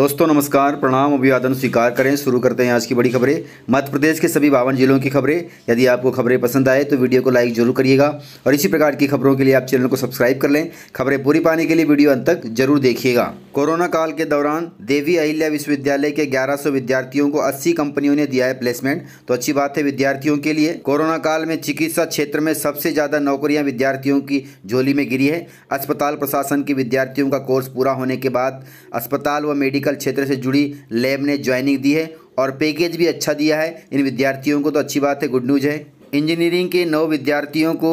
दोस्तों नमस्कार प्रणाम अभिवादन स्वीकार करें शुरू करते हैं आज की बड़ी खबरें मध्य प्रदेश के सभी बावन जिलों की खबरें यदि आपको खबरें पसंद आए तो वीडियो को लाइक जरूर करिएगा और इसी प्रकार की खबरों के लिए आप चैनल को सब्सक्राइब कर लें खबरें पूरी पाने के लिए वीडियो अंत तक जरूर देखिएगा कोरोना काल के दौरान देवी अहिल्या विश्वविद्यालय के ग्यारह विद्यार्थियों को अस्सी कंपनियों ने दिया है प्लेसमेंट तो अच्छी बात है विद्यार्थियों के लिए कोरोना काल में चिकित्सा क्षेत्र में सबसे ज़्यादा नौकरियां विद्यार्थियों की झोली में गिरी है अस्पताल प्रशासन के विद्यार्थियों का कोर्स पूरा होने के बाद अस्पताल व मेडिकल मेडिकल क्षेत्र से जुड़ी लैब ने ज्वाइनिंग दी है और पैकेज भी अच्छा दिया है इन विद्यार्थियों को तो अच्छी बात है गुड न्यूज़ है इंजीनियरिंग के नौ विद्यार्थियों को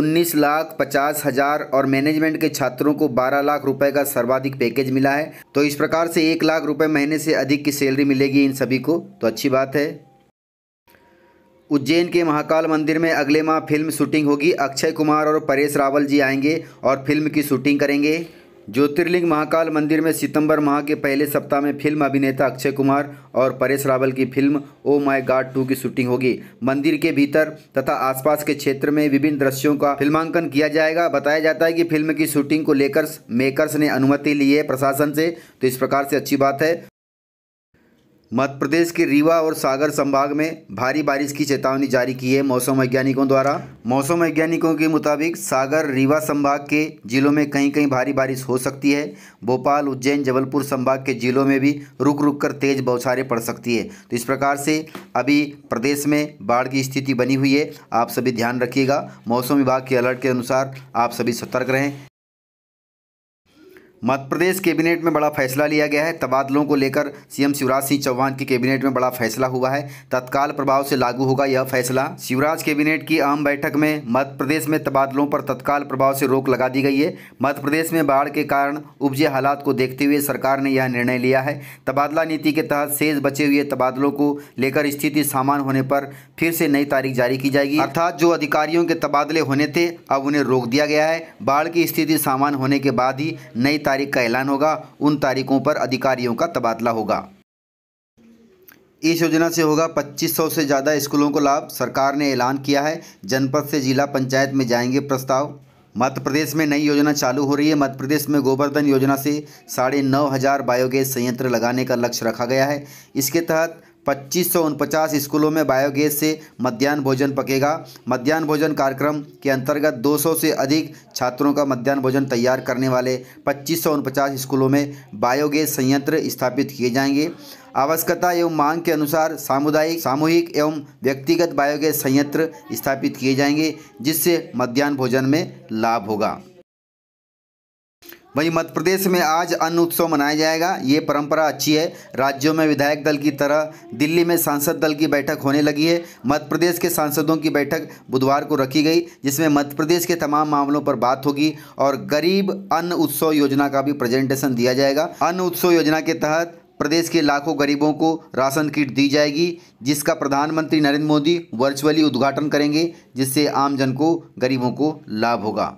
उन्नीस लाख पचास हज़ार और मैनेजमेंट के छात्रों को बारह लाख रुपए का सर्वाधिक पैकेज मिला है तो इस प्रकार से एक लाख रुपए महीने से अधिक की सैलरी मिलेगी इन सभी को तो अच्छी बात है उज्जैन के महाकाल मंदिर में अगले माह फिल्म शूटिंग होगी अक्षय कुमार और परेश रावल जी आएंगे और फिल्म की शूटिंग करेंगे ज्योतिर्लिंग महाकाल मंदिर में सितंबर माह के पहले सप्ताह में फिल्म अभिनेता अक्षय कुमार और परेश रावल की film oh my god two की शूटिंग होगी मंदिर के भीतर तथा आसपास के क्षेत्र में विभिन्न दृश्यों का फिल्मांकन किया जाएगा बताया जाता है कि फिल्म की शूटिंग को लेकर मेकर्स ने अनुमति ली है प्रशासन से तो इस प्रकार से अच्छी बात है मध्य प्रदेश के रीवा और सागर संभाग में भारी बारिश की चेतावनी जारी की है मौसम वैज्ञानिकों द्वारा मौसम वैज्ञानिकों के मुताबिक सागर रीवा संभाग के जिलों में कहीं कहीं भारी बारिश हो सकती है भोपाल उज्जैन जबलपुर संभाग के जिलों में भी रुक रुक कर तेज़ बौछारें पड़ सकती है तो इस प्रकार से अभी प्रदेश में बाढ़ की स्थिति बनी हुई है आप सभी ध्यान रखिएगा मौसम विभाग के अलर्ट के अनुसार आप सभी सतर्क रहें मध्य प्रदेश कैबिनेट में बड़ा फैसला लिया गया है तबादलों को लेकर सीएम शिवराज सिंह चौहान की कैबिनेट में बड़ा फैसला हुआ है तत्काल प्रभाव से लागू होगा यह फैसला शिवराज कैबिनेट की आम बैठक में मध्य प्रदेश में तबादलों पर तत्काल प्रभाव से रोक लगा दी गई है मध्य प्रदेश में बाढ़ के कारण उपजे हालात को देखते हुए सरकार ने यह निर्णय लिया है तबादला नीति के तहत शेष बचे हुए तबादलों को लेकर स्थिति सामान होने पर फिर से नई तारीख जारी की जाएगी अर्थात जो अधिकारियों के तबादले होने थे अब उन्हें रोक दिया गया है बाढ़ की स्थिति सामान होने के बाद ही नई तारीख का ऐलान होगा उन तारीखों पर अधिकारियों का तबादला होगा इस योजना से होगा 2500 से ज़्यादा स्कूलों को लाभ सरकार ने ऐलान किया है जनपद से जिला पंचायत में जाएंगे प्रस्ताव मध्य प्रदेश में नई योजना चालू हो रही है मध्य प्रदेश में गोवर्धन योजना से साढ़े नौ हज़ार बायोगैस संयंत्र लगाने का लक्ष्य रखा गया है इसके तहत पच्चीस स्कूलों में बायोगैस से मध्यान्ह भोजन पकेगा मध्यान्ह भोजन कार्यक्रम के अंतर्गत 200 से अधिक छात्रों का मध्यान्ह भोजन तैयार करने वाले पच्चीस स्कूलों में बायोगैस संयंत्र स्थापित किए जाएंगे आवश्यकता एवं मांग के अनुसार सामुदायिक सामूहिक एवं व्यक्तिगत बायोगैस संयंत्र स्थापित किए जाएंगे जिससे मध्यान्ह भोजन में लाभ होगा वहीं मध्य प्रदेश में आज अन्न उत्सव मनाया जाएगा ये परंपरा अच्छी है राज्यों में विधायक दल की तरह दिल्ली में सांसद दल की बैठक होने लगी है मध्य प्रदेश के सांसदों की बैठक बुधवार को रखी गई जिसमें मध्य प्रदेश के तमाम मामलों पर बात होगी और गरीब अन्न उत्सव योजना का भी प्रेजेंटेशन दिया जाएगा अन्न उत्सव योजना के तहत प्रदेश के लाखों गरीबों को राशन किट दी जाएगी जिसका प्रधानमंत्री नरेंद्र मोदी वर्चुअली उद्घाटन करेंगे जिससे आमजन को गरीबों को लाभ होगा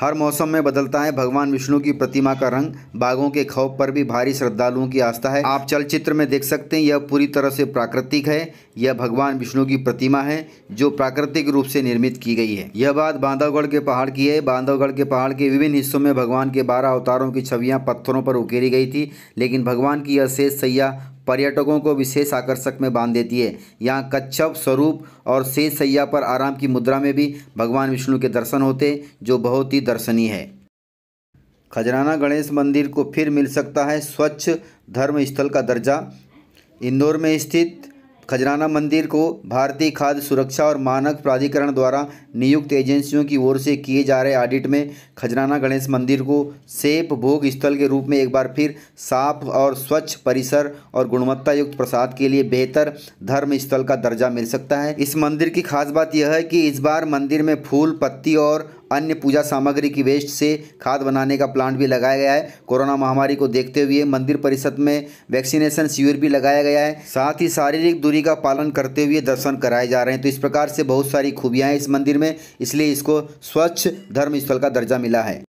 हर मौसम में बदलता है भगवान विष्णु की प्रतिमा का रंग बाघों के खौफ पर भी भारी श्रद्धालुओं की आस्था है आप चलचित्र में देख सकते हैं यह पूरी तरह से प्राकृतिक है यह भगवान विष्णु की प्रतिमा है जो प्राकृतिक रूप से निर्मित की गई है यह बात बांधवगढ़ के पहाड़ की है बांधवगढ़ के पहाड़ के विभिन्न हिस्सों में भगवान के बारह अवतारों की छवियाँ पत्थरों पर उकेरी गई थी लेकिन भगवान की यह शेष सैया पर्यटकों को विशेष आकर्षक में बांध देती है यहाँ कच्छप स्वरूप और शेष सैया पर आराम की मुद्रा में भी भगवान विष्णु के दर्शन होते जो बहुत ही दर्शनीय है खजराना गणेश मंदिर को फिर मिल सकता है स्वच्छ धर्म स्थल का दर्जा इंदौर में स्थित खजराना मंदिर को भारतीय खाद्य सुरक्षा और मानक प्राधिकरण द्वारा नियुक्त एजेंसियों की ओर से किए जा रहे ऑडिट में खजराना गणेश मंदिर को सेप भोग स्थल के रूप में एक बार फिर साफ और स्वच्छ परिसर और गुणवत्ता युक्त प्रसाद के लिए बेहतर धर्म स्थल का दर्जा मिल सकता है इस मंदिर की खास बात यह है कि इस बार मंदिर में फूल पत्ती और अन्य पूजा सामग्री की वेस्ट से खाद बनाने का प्लांट भी लगाया गया है कोरोना महामारी को देखते हुए मंदिर परिषद में वैक्सीनेशन शिविर भी लगाया गया है साथ ही शारीरिक दूरी का पालन करते हुए दर्शन कराए जा रहे हैं तो इस प्रकार से बहुत सारी खूबियाँ हैं इस मंदिर में इसलिए इसको स्वच्छ धर्म स्थल का दर्जा मिला है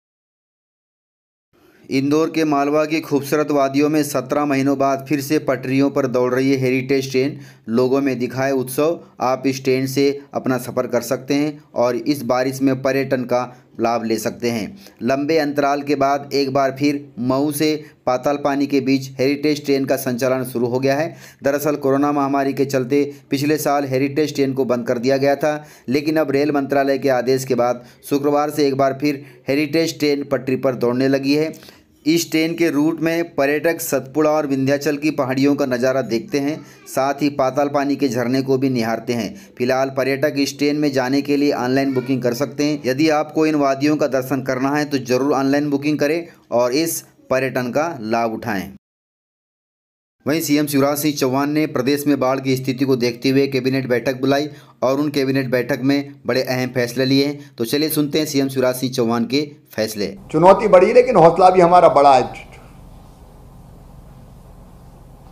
इंदौर के मालवा की खूबसूरत वादियों में सत्रह महीनों बाद फिर से पटरियों पर दौड़ रही है हेरिटेज ट्रेन लोगों में दिखाए उत्सव आप इस ट्रेन से अपना सफ़र कर सकते हैं और इस बारिश में पर्यटन का लाभ ले सकते हैं लंबे अंतराल के बाद एक बार फिर मऊ से पाताल पानी के बीच हेरिटेज ट्रेन का संचालन शुरू हो गया है दरअसल कोरोना महामारी के चलते पिछले साल हेरिटेज ट्रेन को बंद कर दिया गया था लेकिन अब रेल मंत्रालय के आदेश के बाद शुक्रवार से एक बार फिर हेरिटेज ट्रेन पटरी पर दौड़ने लगी है इस ट्रेन के रूट में पर्यटक सतपुड़ा और विंध्याचल की पहाड़ियों का नज़ारा देखते हैं साथ ही पाताल पानी के झरने को भी निहारते हैं फिलहाल पर्यटक इस ट्रेन में जाने के लिए ऑनलाइन बुकिंग कर सकते हैं यदि आपको इन वादियों का दर्शन करना है तो ज़रूर ऑनलाइन बुकिंग करें और इस पर्यटन का लाभ उठाएँ वहीं सीएम शिवराज सिंह चौहान ने प्रदेश में बाढ़ की स्थिति को देखते हुए कैबिनेट बैठक बुलाई और उन कैबिनेट बैठक में बड़े अहम फैसले लिए तो चलिए सुनते हैं सीएम शिवराज सिंह चौहान के फैसले चुनौती बड़ी लेकिन हौसला भी हमारा बड़ा है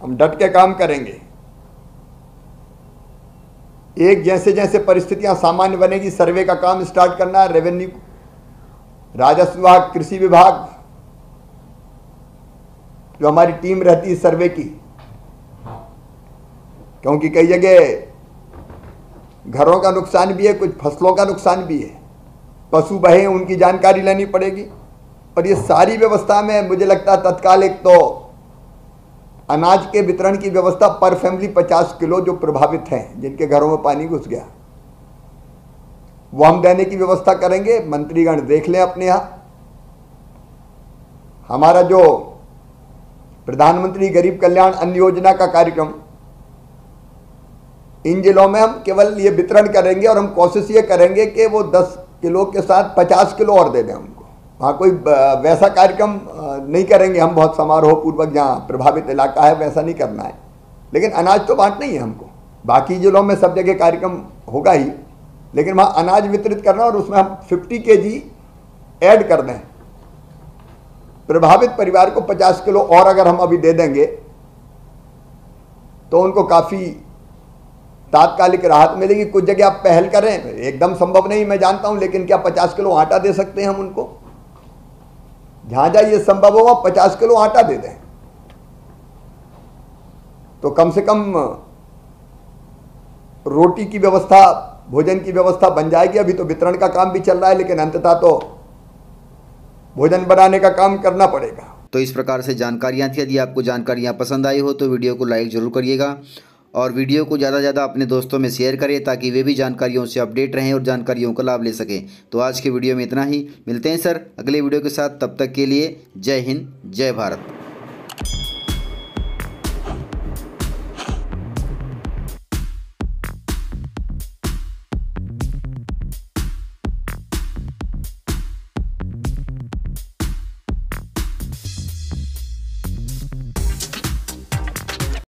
हम डट के काम करेंगे एक जैसे जैसे परिस्थितियां सामान्य बनेगी सर्वे का काम स्टार्ट करना है रेवेन्यू राजस्व विभाग कृषि विभाग जो हमारी टीम रहती है सर्वे की क्योंकि कई जगह घरों का नुकसान भी है कुछ फसलों का नुकसान भी है पशु बहे उनकी जानकारी लेनी पड़ेगी और ये सारी व्यवस्था में मुझे लगता है तत्काल एक तो अनाज के वितरण की व्यवस्था पर फैमिली 50 किलो जो प्रभावित हैं जिनके घरों में पानी घुस गया वो हम देने की व्यवस्था करेंगे मंत्रीगण देख लें अपने यहाँ हमारा जो प्रधानमंत्री गरीब कल्याण अन्न योजना का कार्यक्रम इन जिलों में हम केवल ये वितरण करेंगे और हम कोशिश ये करेंगे कि वो 10 किलो के साथ 50 किलो और दे दें हमको वहाँ कोई वैसा कार्यक्रम नहीं करेंगे हम बहुत समारोह पूर्वक जहाँ प्रभावित इलाका है वैसा नहीं करना है लेकिन अनाज तो बांटना ही है हमको बाकी जिलों में सब जगह कार्यक्रम होगा ही लेकिन वहाँ अनाज वितरित करना और उसमें हम फिफ्टी के जी ऐड कर दें प्रभावित परिवार को 50 किलो और अगर हम अभी दे देंगे तो उनको काफ़ी तात्कालिक राहत मिलेगी कुछ जगह आप पहल करें एकदम संभव नहीं मैं जानता हूं लेकिन क्या 50 किलो आटा दे सकते हैं हम उनको जहां जहां यह संभव होगा पचास किलो आटा दे दें तो कम से कम रोटी की व्यवस्था भोजन की व्यवस्था बन जाएगी अभी तो वितरण का काम भी चल रहा है लेकिन अंततः तो भोजन बनाने का काम करना पड़ेगा तो इस प्रकार से जानकारियाँ थी यदि आपको जानकारियाँ पसंद आई हो तो वीडियो को लाइक ज़रूर करिएगा और वीडियो को ज़्यादा से ज़्यादा अपने दोस्तों में शेयर करें ताकि वे भी जानकारियों से अपडेट रहें और जानकारियों का लाभ ले सकें तो आज के वीडियो में इतना ही मिलते हैं सर अगले वीडियो के साथ तब तक के लिए जय हिंद जय भारत